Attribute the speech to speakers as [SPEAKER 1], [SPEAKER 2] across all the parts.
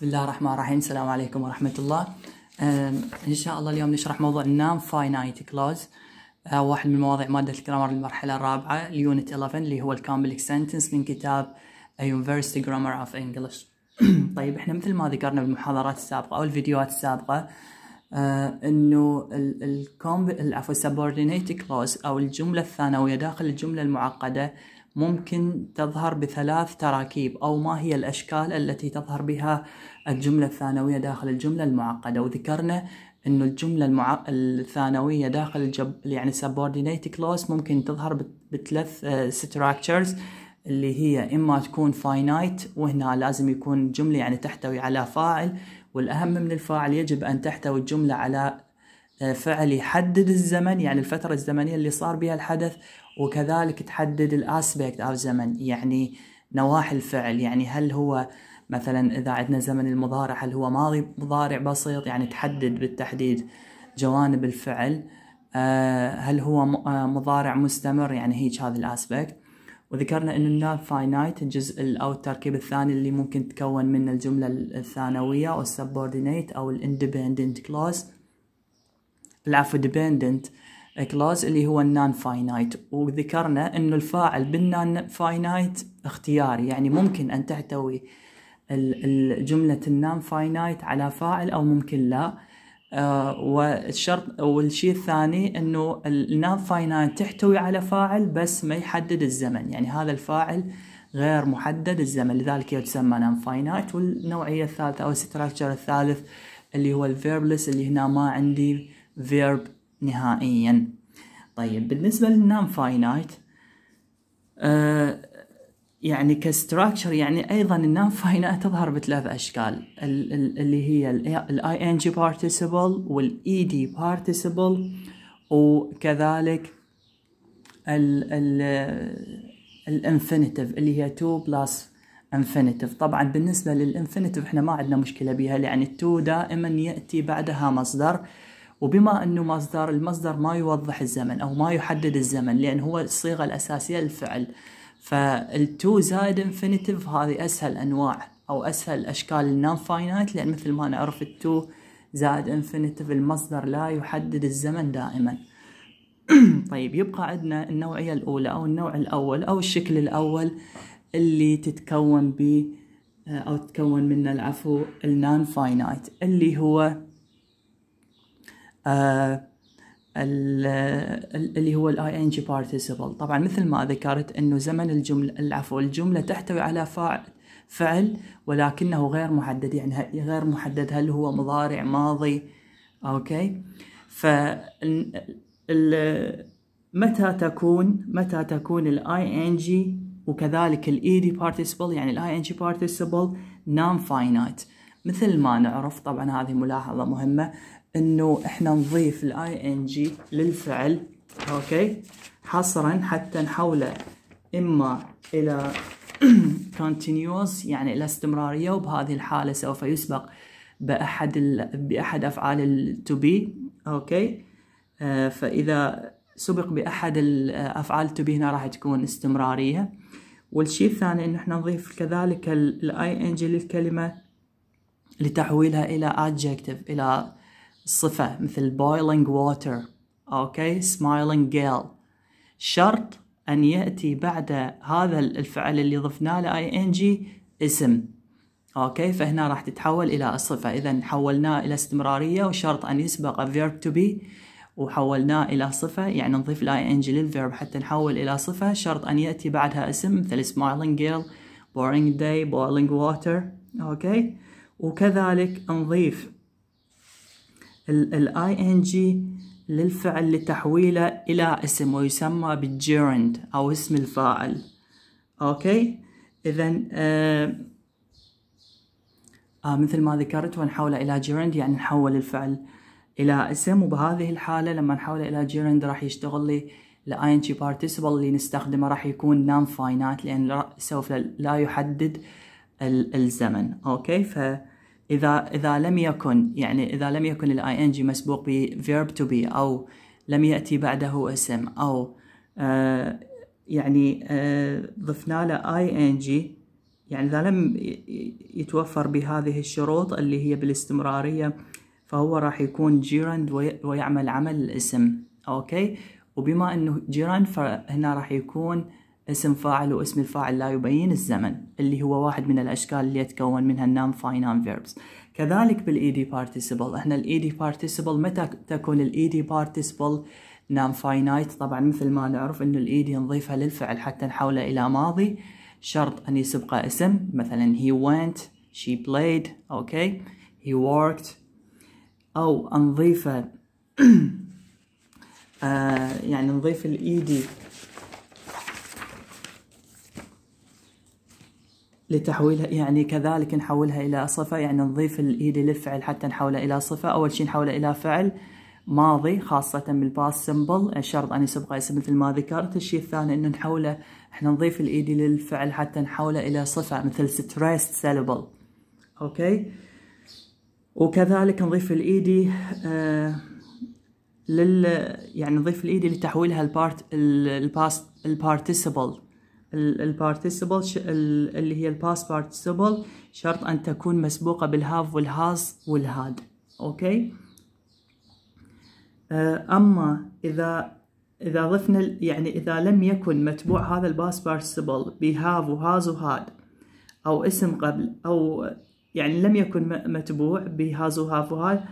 [SPEAKER 1] بسم الله الرحمن الرحيم السلام عليكم ورحمة الله إن شاء الله اليوم نشرح موضوع النام فاينايت كلوز واحد من مواضيع مادة الجرامر المرحلة الرابعة اليونت 11 اللي هو الكامبليك سنتنس من كتاب University Grammar of English طيب احنا مثل ما ذكرنا بالمحاضرات السابقة أو الفيديوهات السابقة uh, انه الكومب عفوا subordinate clause او الجمله الثانويه داخل الجمله المعقده ممكن تظهر بثلاث تراكيب أو ما هي الأشكال التي تظهر بها الجملة الثانوية داخل الجملة المعقدة وذكرنا أن الجملة المع... الثانوية داخل الجب... يعني subordinate clause ممكن تظهر بثلاث آه، structures اللي هي إما تكون finite وهنا لازم يكون جملة يعني تحتوي على فاعل والأهم من الفاعل يجب أن تحتوي الجملة على فعل يحدد الزمن يعني الفترة الزمنية اللي صار بها الحدث وكذلك تحدد الاسبكت او زمن يعني نواحي الفعل يعني هل هو مثلا اذا عندنا زمن المضارع هل هو ماضي مضارع بسيط يعني تحدد بالتحديد جوانب الفعل آه، هل هو آه، مضارع مستمر يعني هيج هذا الاسبكت وذكرنا ان النال فاينايت الجزء او التركيب الثاني اللي ممكن تكون منه الجمله الثانويه او السبوردينيت او الاندبندنت كلوز العفو ديبندنت clause اللي هو النان فاينايت وذكرنا انه الفاعل بالنان فاينايت اختياري يعني ممكن ان تحتوي جملة النان فاينايت على فاعل او ممكن لا آه، والشرط والشيء الثاني انه النان فاينايت تحتوي على فاعل بس ما يحدد الزمن يعني هذا الفاعل غير محدد الزمن لذلك يسمى نان فاينايت والنوعية الثالثة او الستراكشر الثالث اللي هو الفيربلس اللي هنا ما عندي فيرب نهائيا طيب بالنسبة للنام فاينايت آه، يعني كستراكشر يعني ايضا النام فاينايت تظهر بثلاث اشكال اللي هي الاي ان جي بارتيسيبل والاي دي بارتيسيبل وكذلك الانفينيتيف اللي هي 2 بلس انفينيتيف طبعا بالنسبه للانفينيتيف احنا ما عندنا مشكله بها لان 2 دائما ياتي بعدها مصدر وبما انه مصدر المصدر ما يوضح الزمن او ما يحدد الزمن لان هو الصيغه الاساسيه للفعل فالتو زائد انفينيتيف هذه اسهل انواع او اسهل اشكال النون فاينايت لان مثل ما نعرف التو زائد انفينيتيف المصدر لا يحدد الزمن دائما طيب يبقى عندنا النوعيه الاولى او النوع الاول او الشكل الاول اللي تتكون به او تتكون منه العفو النان فاينايت اللي هو آه، اللي هو الاي ان جي بارتيسيبل طبعا مثل ما ذكرت انه زمن الجمله العفو الجمله تحتوي على فاعل فعل ولكنه غير محدد يعني غير محدد هل هو مضارع ماضي اوكي ف متى تكون متى تكون الاي ان جي وكذلك الاي دي بارتيسيبل يعني الاي ان جي بارتيسيبل نون فاينايت مثل ما نعرف طبعا هذه ملاحظه مهمه انه احنا نضيف الاي ان جي للفعل اوكي حصرا حتى نحوله اما الى continuous يعني الى استمراريه وبهذه الحاله سوف يسبق باحد ال... باحد افعال التو بي اوكي آه فاذا سبق باحد الافعال آه، to بي هنا راح تكون استمراريه والشيء الثاني انه احنا نضيف كذلك الاي ان جي للكلمه لتحويلها الى adjective الى صفة مثل boiling water أوكي smiling girl شرط أن يأتي بعد هذا الفعل اللي ضفناه له ing اسم أوكي فهنا راح تتحول إلى صفة إذا حولناه إلى استمرارية وشرط أن يسبق verb to be وحولناه إلى صفة يعني نضيف ال ing للفيرب حتى نحول إلى صفة شرط أن يأتي بعدها اسم مثل smiling girl boring day boiling water أوكي وكذلك نضيف الاي ان جي للفعل لتحويله إلى اسم ويسمى بالجيرند أو اسم الفاعل أوكي إذا آه آه مثل ما ذكرت ونحوله إلى جيرند يعني نحول الفعل إلى اسم وبهذه الحالة لما نحوله إلى جيرند راح يشتغل لي الاي ان جي بارتيسيبل اللي نستخدمه راح يكون نان فاينات لأن سوف لا يحدد الزمن أوكي ف اذا اذا لم يكن يعني اذا لم يكن الاي ان جي مسبوق بفيرب تو بي او لم ياتي بعده اسم او آه يعني آه ضفنا له اي ان جي يعني اذا لم يتوفر بهذه الشروط اللي هي بالاستمراريه فهو راح يكون جيراند ويعمل عمل الاسم اوكي وبما انه جيراند فهنا راح يكون اسم فاعل واسم الفاعل لا يبين الزمن اللي هو واحد من الأشكال اللي يتكون منها النام فاينان فيربس كذلك بالاي دي بارتيسيبل احنا الاي دي بارتيسيبل متى تكون الاي دي بارتيسيبل نام فاينايت طبعا مثل ما نعرف انه الاي دي e نضيفها للفعل حتى نحوله الى ماضي شرط ان يسبقه اسم مثلا he went she played اوكي okay. he worked او نضيفه آه يعني نضيف الاي دي e لتحويلها يعني كذلك نحولها إلى صفة يعني نضيف الإيد e للفعل حتى نحوله إلى صفة أول شيء نحوله إلى فعل ماضي خاصة بالباس سمبل الشرط أن يسبق اسم مثل ما ذكرت الشيء الثاني أنه نحوله إحنا نضيف الإيد e للفعل حتى نحوله إلى صفة مثل stressed syllable أوكي وكذلك نضيف الإيد e آه، لل يعني نضيف الإيد لتحويلها البارت الباست البارتيسيبل البارتيسيبل اللي هي الباست بارتيسيبل شرط أن تكون مسبوقة بالهاف والهاز والهاد أوكي آه، أما إذا إذا ضفنا يعني إذا لم يكن متبوع هذا الباست بارتيسيبل بهاف وهاز وهاد أو اسم قبل أو يعني لم يكن متبوع بهاز وهاف وهاد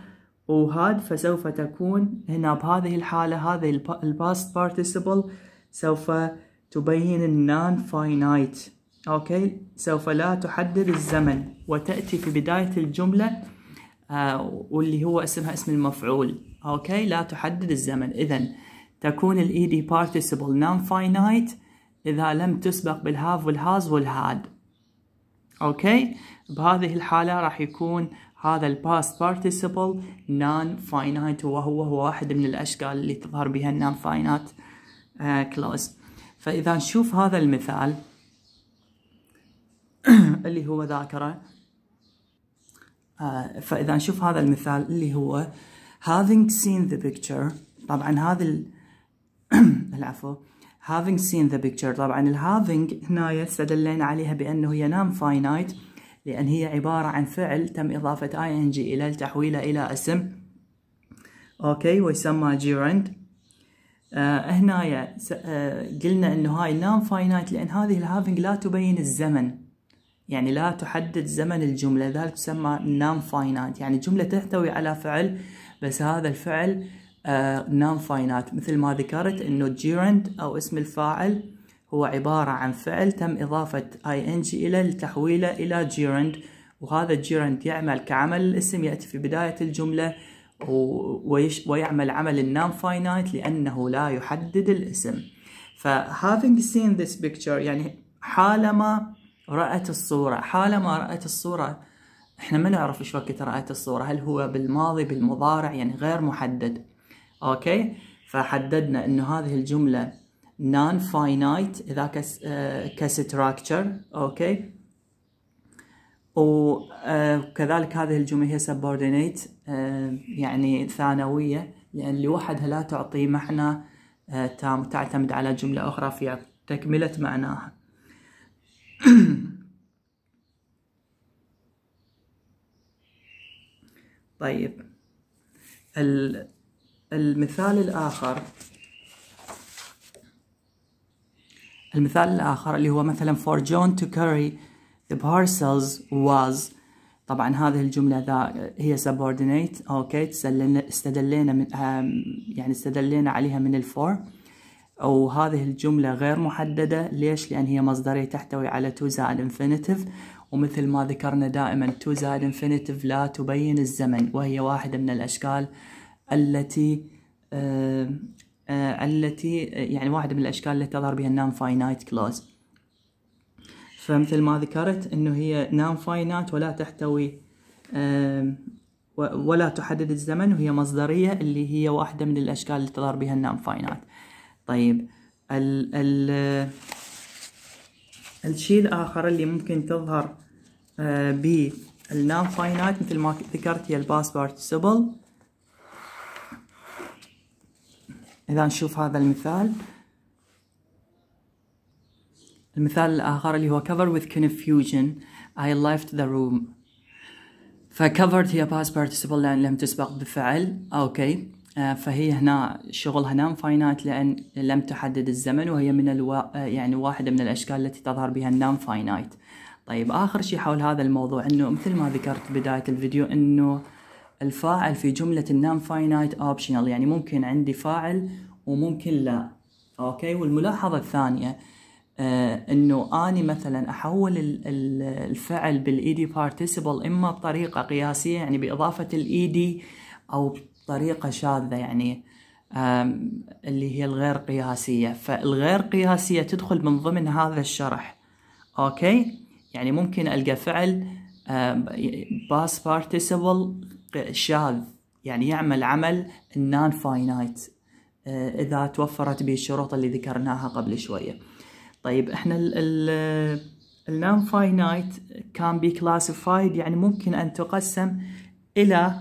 [SPEAKER 1] وهاد فسوف تكون هنا بهذه الحالة هذه الباست بارتيسيبل سوف تبين النان فاينايت أوكي سوف لا تحدد الزمن وتأتي في بداية الجملة آه واللي هو اسمها اسم المفعول أوكي لا تحدد الزمن إذا تكون الاي دي e participle non finite إذا لم تسبق بالهاف والهاز والهاد أوكي بهذه الحالة راح يكون هذا الباست participle non finite وهو هو واحد من الأشكال اللي تظهر بها النون finite آه فإذا نشوف هذا المثال اللي هو ذاكرة آه، فإذا نشوف هذا المثال اللي هو having seen the picture طبعا هذا العفو having seen the picture طبعا ال having هنا دلينا عليها بأنه هي نام finite لأن هي عبارة عن فعل تم إضافة ing إلى لتحويله إلى اسم أوكي ويسمى gerund آه هنا آه قلنا انه هاي نان فاينايت لان هذه الهافنج لا تبين الزمن يعني لا تحدد زمن الجملة ذلك تسمى نان فاينايت يعني جملة تحتوي على فعل بس هذا الفعل آه نان فاينايت مثل ما ذكرت انه الجيرند او اسم الفاعل هو عبارة عن فعل تم إضافة اي جي إلى لتحويله إلى جيرند وهذا الجيرند يعمل كعمل الاسم يأتي في بداية الجملة ويعمل عمل النان فاينايت لأنه لا يحدد الاسم فهافينج سين ذيس بيكتشر يعني حالما رأت الصورة حالما رأت الصورة احنا ما نعرف ايش وقت رأت الصورة هل هو بالماضي بالمضارع يعني غير محدد اوكي فحددنا انه هذه الجملة non finite اذا كستراكشر آه، اوكي وكذلك آه، هذه الجمهورية هي subordinate آه، يعني ثانويه يعني لأن لوحدها لا تعطي معنى آه، تام تعتمد على جملة أخرى في تكملة معناها طيب المثال الآخر المثال الآخر اللي هو مثلا for John to carry The parcels was طبعا هذه الجملة ذا هي subordinate اوكي استدلينا من يعني استدلينا عليها من الفور وهذه الجملة غير محددة ليش؟ لأن هي مصدرية تحتوي على to زائد infinitive ومثل ما ذكرنا دائما to زائد infinitive لا تبين الزمن وهي واحدة من الأشكال التي آه آه التي يعني واحدة من الأشكال التي تظهر بها النون فاينايت كلوز فمثل ما ذكرت أنه هي نان فاينات ولا تحتوي ولا تحدد الزمن وهي مصدرية اللي هي واحدة من الأشكال اللي تظهر بها النان فاينات طيب ال ال الشيء الآخر اللي ممكن تظهر آه، النان فاينات مثل ما ذكرت هي الباس سبل إذا نشوف هذا المثال المثال الآخر اللي هو cover with confusion I left the room فcovered هي past participle لأن لم تسبق بفعل أوكي آه، فهي هنا شغلها نان فاينات لأن لم تحدد الزمن وهي من الوا... آه، يعني واحدة من الأشكال التي تظهر بها النام فاينايت طيب آخر شيء حول هذا الموضوع أنه مثل ما ذكرت بداية الفيديو أنه الفاعل في جملة النام فاينايت اوبشنال يعني ممكن عندي فاعل وممكن لا أوكي والملاحظة الثانية آه، انه اني مثلا احول الفعل بالايدي بارتيسيبل اما بطريقه قياسيه يعني باضافه دي او بطريقه شاذه يعني اللي هي الغير قياسيه فالغير قياسيه تدخل من ضمن هذا الشرح اوكي يعني ممكن القى فعل باس بارتيسيبل شاذ يعني يعمل عمل النان آه، فاينايت اذا توفرت به الشروط اللي ذكرناها قبل شويه طيب احنا ال النون فاينايت كان بي كلاسيفايد يعني ممكن ان تقسم الى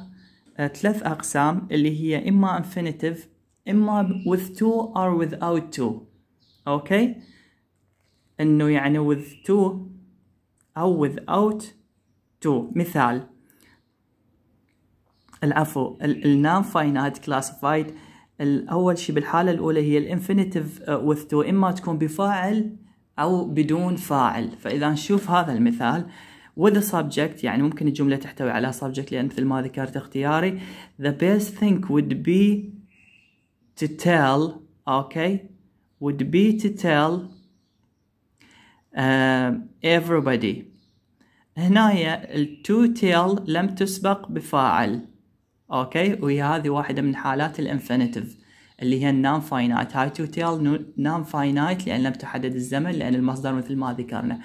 [SPEAKER 1] آه، ثلاث اقسام اللي هي اما انفينيتيف اما with two or without two اوكي انه يعني with two او without two مثال العفو النون فاينايت كلاسيفايد اول شيء بالحاله الاولى هي الانفينيتيف آه، وذ تو اما تكون بفاعل او بدون فاعل فاذا نشوف هذا المثال with a subject يعني ممكن الجمله تحتوي على subject لان مثل ما ذكرت اختياري the best thing would be to tell okay would be to tell uh, everybody هنا to tell لم تسبق بفاعل اوكي وهي هذه واحده من حالات الانفينيتيف اللي هي النان فاينايت هاي تو تيل نان فاينايت لان لم تحدد الزمن لان المصدر مثل ما ذكرنا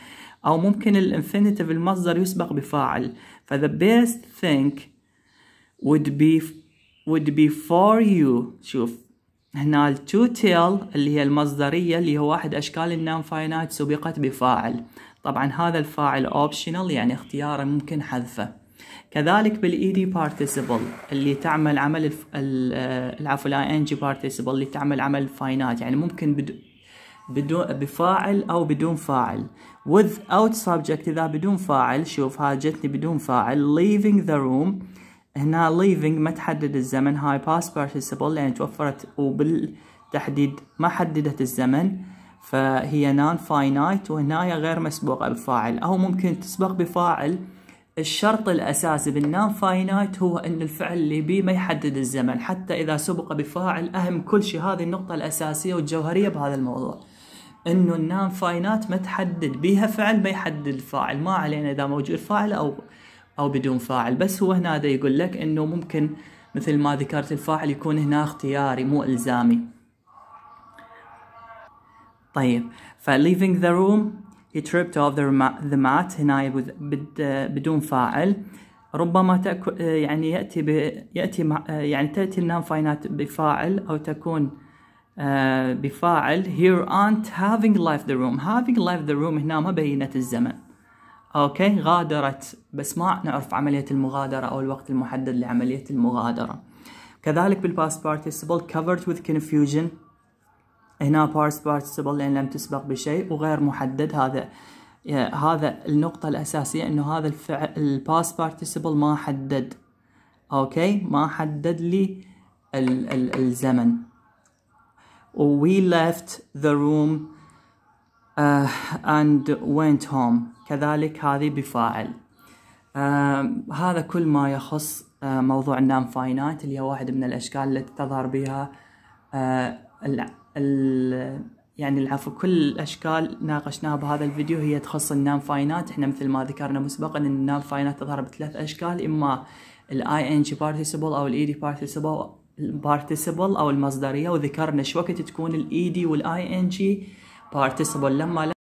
[SPEAKER 1] او ممكن الانفينيتيف المصدر يسبق بفاعل فذا بيست ثينك would be would be for you شوف هنا التو تيل اللي هي المصدرية اللي هو واحد أشكال النام فاينايت سبقت بفاعل طبعا هذا الفاعل اوبشنال يعني اختياره ممكن حذفه كذلك بالاي دي participle اللي تعمل عمل العفو الاي ان جي participle اللي تعمل عمل فاينات يعني ممكن بدو بدو... بفاعل او بدون فاعل without subject اذا بدون فاعل شوف ها جتني بدون فاعل leaving the room هنا leaving ما تحدد الزمن هاي past participle لان يعني توفرت وبالتحديد ما حددت الزمن فهي نان فاينايت وهنايا غير مسبوقة بفاعل أو ممكن تسبق بفاعل الشرط الأساسي بالنان فاينايت هو أن الفعل اللي بيه ما يحدد الزمن حتى إذا سبق بفاعل أهم كل شيء هذه النقطة الأساسية والجوهرية بهذا الموضوع أنه النان فاينات ما تحدد بيها فعل ما يحدد فاعل ما علينا إذا موجود فاعل أو أو بدون فاعل بس هو هنا دا يقول لك أنه ممكن مثل ما ذكرت الفاعل يكون هنا اختياري مو إلزامي طيب فليفينج ذا روم he tripped off the, the mat هنا بدون فاعل ربما يعني يأتي ب يأتي مع يعني تأتي النام فاينات بفاعل أو تكون آه، بفاعل here aren't having left the room having left the room هنا ما بينت الزمن اوكي غادرت بس ما نعرف عملية المغادرة او الوقت المحدد لعملية المغادرة كذلك بالباست participle covered with confusion هنا past participle لأن لم تسبق بشيء وغير محدد هذا هذا النقطة الأساسية إنه هذا الفعل الباس participle ما حدد أوكي ما حدد لي ال ال الزمن we left the room uh, and went home كذلك هذه بفاعل uh, هذا كل ما يخص uh, موضوع النام فاينات اللي هي واحد من الأشكال التي تظهر بها uh, يعني العفو كل الاشكال ناقشناها بهذا الفيديو هي تخص النام فاينات احنا مثل ما ذكرنا مسبقا ان النام فاينات تظهر بثلاث اشكال اما الاي ان جي بارتيسيبل او الاي دي بارتيسيبل بارتيسيبل او المصدريه وذكرنا شو وقت تكون الاي دي والاي ان جي بارتيسيبل لما لا